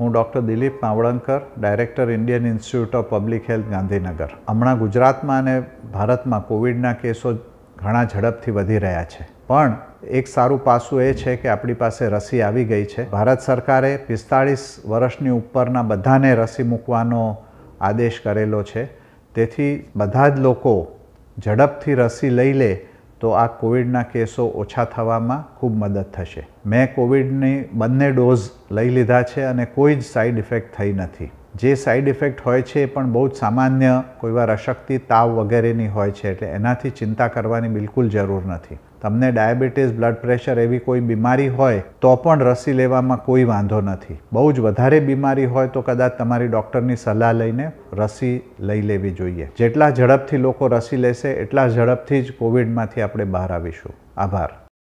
હું doctor Dilip Mavalankar director Indian Institute of Public Health Gandhinagar હમણાં ગુજરાતમાં અને ભારતમાં કોવિડના કેસો ઘણા ઝડપથી વધી રહ્યા છે પણ એક સારું પાસું એ છે કે આપણી પાસે રસી આવી ગઈ છે ભારત સરકારે પિસ્તાળીસ વર્ષની ઉપરના બધાને રસી મૂકવાનો આદેશ કરેલો છે તેથી બધા જ લોકો ઝડપથી રસી લઈ લે તો આ કોવિડના કેસો ઓછા થવામાં ખૂબ મદદ થશે મેં કોવિડની બંને ડોઝ લઈ લીધા છે અને કોઈ જ સાઇડ ઇફેક્ટ થઈ નથી જે સાઈડ ઇફેક્ટ હોય છે એ પણ બહુ જ સામાન્ય કોઈવાર અશક્તિ તાવ વગેરેની હોય છે એટલે એનાથી ચિંતા કરવાની બિલકુલ જરૂર નથી તમને ડાયાબિટીસ બ્લડ પ્રેશર એવી કોઈ બીમારી હોય તો પણ રસી લેવામાં કોઈ વાંધો નથી બહુ જ વધારે બીમારી હોય તો કદાચ તમારી ડૉક્ટરની સલાહ લઈને રસી લઈ લેવી જોઈએ જેટલા ઝડપથી લોકો રસી લેશે એટલા ઝડપથી જ કોવિડમાંથી આપણે બહાર આવીશું આભાર